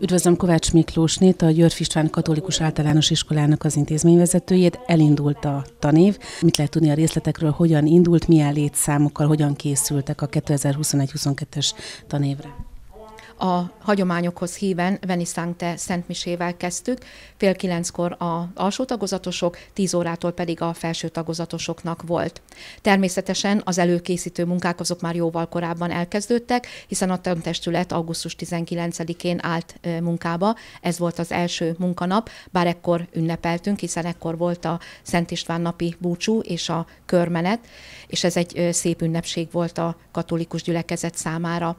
Üdvözlöm Kovács Miklósnét, a György István Katolikus Általános Iskolának az intézményvezetőjét. Elindult a tanév. Mit lehet tudni a részletekről, hogyan indult, milyen létszámokkal, hogyan készültek a 2021-22-es tanévre? a hagyományokhoz híven Veni Sancte Szent kezdtük, fél kilenckor a alsó tagozatosok, tíz órától pedig a felső tagozatosoknak volt. Természetesen az előkészítő munkák azok már jóval korábban elkezdődtek, hiszen a testület augusztus 19-én állt munkába, ez volt az első munkanap, bár ekkor ünnepeltünk, hiszen ekkor volt a Szent István napi búcsú és a körmenet, és ez egy szép ünnepség volt a katolikus gyülekezet számára.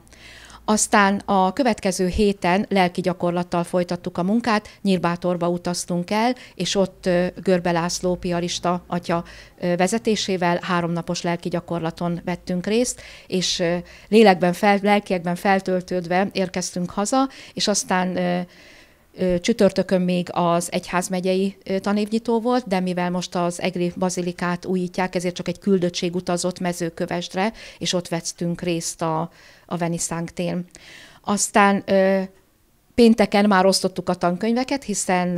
Aztán a következő héten lelki gyakorlattal folytattuk a munkát, Nyírbátorba utaztunk el, és ott Görbe László piarista atya vezetésével háromnapos lelki gyakorlaton vettünk részt, és lélekben, fel, lelkiekben feltöltődve érkeztünk haza, és aztán Csütörtökön még az egyházmegyei tanévnyitó volt, de mivel most az Egri Bazilikát újítják, ezért csak egy küldöttség utazott mezőkövesdre, és ott vettünk részt a, a Veniszánk Aztán Pénteken már osztottuk a tankönyveket, hiszen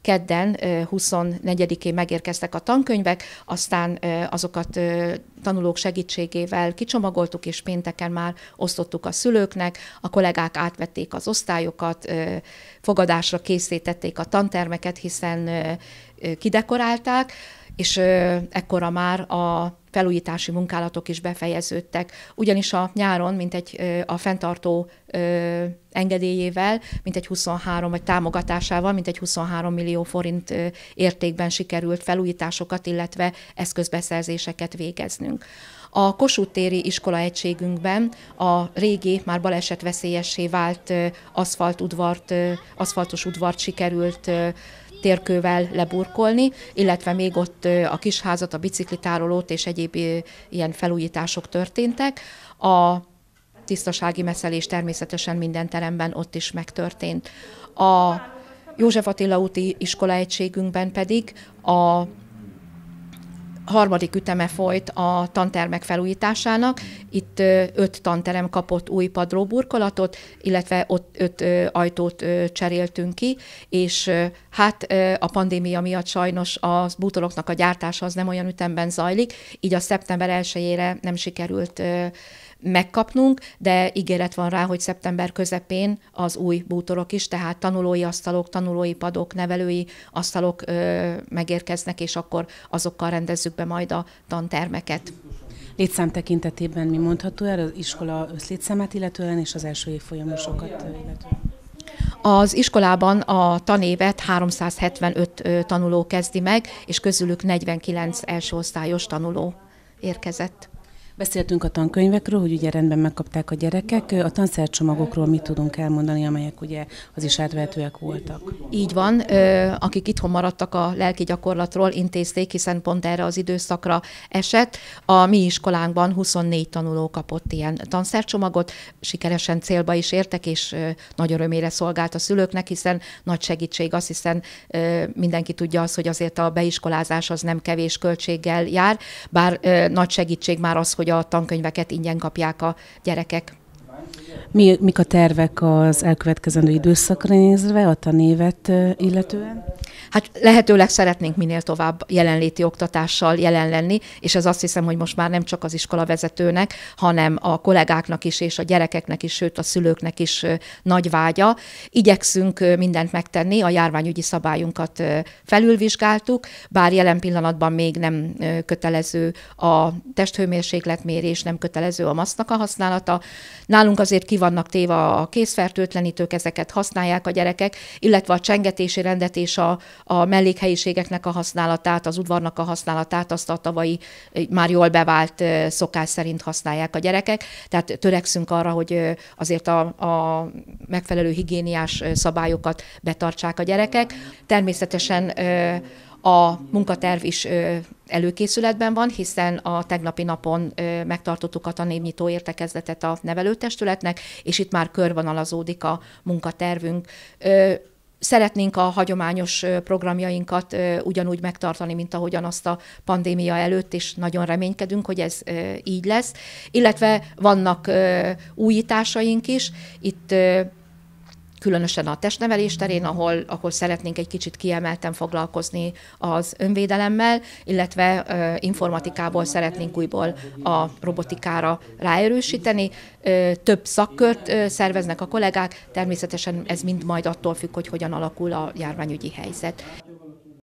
kedden 24-én megérkeztek a tankönyvek, aztán azokat tanulók segítségével kicsomagoltuk, és pénteken már osztottuk a szülőknek, a kollégák átvették az osztályokat, fogadásra készítették a tantermeket, hiszen kidekorálták és ekkora már a felújítási munkálatok is befejeződtek. Ugyanis a nyáron, mint egy a fenntartó engedélyével, mint egy 23 vagy támogatásával, mint egy 23 millió forint értékben sikerült felújításokat, illetve eszközbeszerzéseket végeznünk. A Kossuth téri iskola egységünkben a régi, már balesetveszélyessé vált aszfaltudvart, aszfaltos udvart sikerült térkővel leburkolni, illetve még ott a kisházat, a biciklitárolót és egyéb ilyen felújítások történtek. A tisztasági meszelés természetesen minden teremben ott is megtörtént. A József Attila úti iskolaegységünkben pedig a harmadik üteme folyt a tantermek felújításának. Itt öt tanterem kapott új padróburkolatot, illetve ott öt ajtót cseréltünk ki, és hát a pandémia miatt sajnos a bútoroknak a gyártása az nem olyan ütemben zajlik, így a szeptember elsőjére nem sikerült megkapnunk, de ígéret van rá, hogy szeptember közepén az új bútorok is, tehát tanulói asztalok, tanulói padok, nevelői asztalok ö, megérkeznek, és akkor azokkal rendezzük be majd a tantermeket. Létszám tekintetében mi mondható el az iskola összlétszámát illetően és az első évfolyamosokat illetően? Az iskolában a tanévet 375 tanuló kezdi meg, és közülük 49 első osztályos tanuló érkezett. Beszéltünk a tankönyvekről, hogy ugye rendben megkapták a gyerekek. A tanszercsomagokról mit tudunk elmondani, amelyek ugye az is átvehetőek voltak? Így van, akik itthon maradtak a lelki gyakorlatról, intézték, hiszen pont erre az időszakra esett. A mi iskolánkban 24 tanuló kapott ilyen tanszercsomagot, sikeresen célba is értek, és nagy örömére szolgált a szülőknek, hiszen nagy segítség az, hiszen mindenki tudja azt, hogy azért a beiskolázás az nem kevés költséggel jár, bár nagy segítség már az, hogy hogy a tankönyveket ingyen kapják a gyerekek. Mi, mik a tervek az elkövetkezendő időszakra nézve, a tanévet illetően? Hát lehetőleg szeretnénk minél tovább jelenléti oktatással jelen lenni, és ez azt hiszem, hogy most már nem csak az iskola vezetőnek, hanem a kollégáknak is, és a gyerekeknek is, sőt a szülőknek is nagy vágya. Igyekszünk mindent megtenni, a járványügyi szabályunkat felülvizsgáltuk, bár jelen pillanatban még nem kötelező a testhőmérsékletmérés, nem kötelező a masznak a használata. Nálunk Nálunk azért ki vannak téve a készfertőtlenítők, ezeket használják a gyerekek, illetve a csengetési rendet és a, a mellékhelyiségeknek a használatát, az udvarnak a használatát, azt a tavalyi már jól bevált szokás szerint használják a gyerekek. Tehát törekszünk arra, hogy azért a, a megfelelő higiéniás szabályokat betartsák a gyerekek. Természetesen a munkaterv is előkészületben van, hiszen a tegnapi napon megtartottuk a tanévnyitó értekezletet a nevelőtestületnek, és itt már körvonalazódik a munkatervünk. Szeretnénk a hagyományos programjainkat ugyanúgy megtartani, mint ahogyan azt a pandémia előtt, és nagyon reménykedünk, hogy ez így lesz. Illetve vannak újításaink is. Itt különösen a testnevelés terén, ahol, ahol szeretnénk egy kicsit kiemelten foglalkozni az önvédelemmel, illetve informatikából szeretnénk újból a robotikára ráerősíteni. Több szakkört szerveznek a kollégák, természetesen ez mind majd attól függ, hogy hogyan alakul a járványügyi helyzet.